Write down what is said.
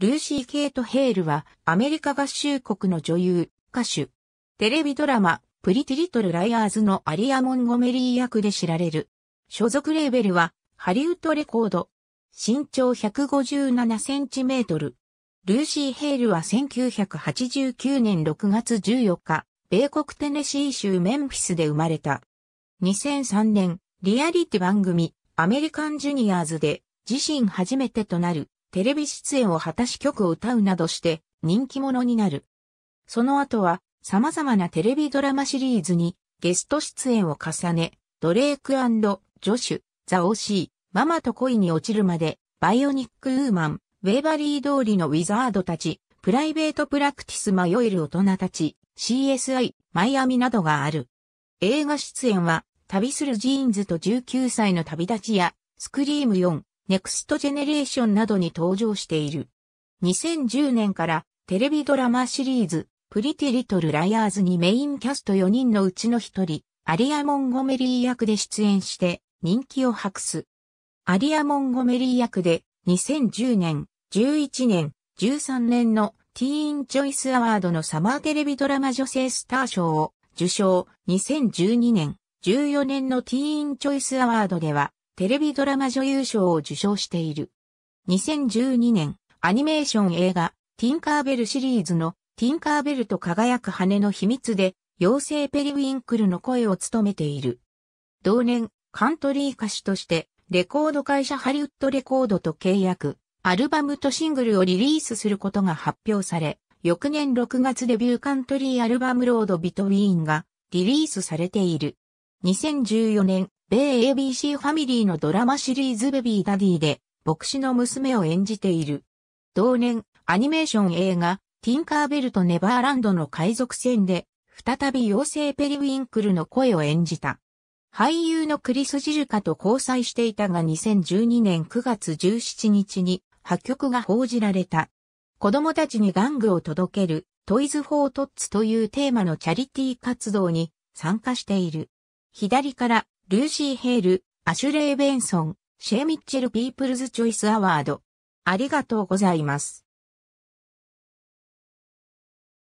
ルーシー・ケイト・ヘールは、アメリカ合衆国の女優、歌手。テレビドラマ、プリティリトル・ライアーズのアリア・モンゴメリー役で知られる。所属レーベルは、ハリウッドレコード。身長157センチメートル。ルーシー・ヘールは1989年6月14日、米国テネシー州メンフィスで生まれた。2003年、リアリティ番組、アメリカン・ジュニアーズで、自身初めてとなるテレビ出演を果たし曲を歌うなどして人気者になる。その後は様々なテレビドラマシリーズにゲスト出演を重ね、ドレイクジョシュ、ザ・オーシー、ママと恋に落ちるまで、バイオニック・ウーマン、ウェーバリー通りのウィザードたち、プライベート・プラクティス・迷える大人たち、CSI、マイアミなどがある。映画出演は、旅するジーンズと19歳の旅立ちや、スクリーム4、ネクストジェネレーションなどに登場している。2010年からテレビドラマシリーズ、プリティリトルライアーズにメインキャスト4人のうちの1人、アリア・モンゴメリー役で出演して人気を博す。アリア・モンゴメリー役で2010年、11年、13年のティーン・チョイス・アワードのサマーテレビドラマ女性スター賞を受賞2012年、14年のティーン・チョイス・アワードではテレビドラマ女優賞を受賞している。2012年、アニメーション映画、ティンカーベルシリーズの、ティンカーベルと輝く羽の秘密で、妖精ペリウィンクルの声を務めている。同年、カントリー歌手として、レコード会社ハリウッドレコードと契約、アルバムとシングルをリリースすることが発表され、翌年6月デビューカントリーアルバムロードビトウィーンがリリースされている。2014年、米 ABC ファミリーのドラマシリーズベビーダディで、牧師の娘を演じている。同年、アニメーション映画、ティンカーベルとネバーランドの海賊船で、再び妖精ペリウィンクルの声を演じた。俳優のクリス・ジルカと交際していたが2012年9月17日に破局が報じられた。子供たちに玩具を届けるトイズ・フォー・トッツというテーマのチャリティー活動に参加している。左からルーシー・ヘール、アシュレイ・ベンソン、シェー・ミッチェル・ピープルズ・チョイス・アワード。ありがとうございます。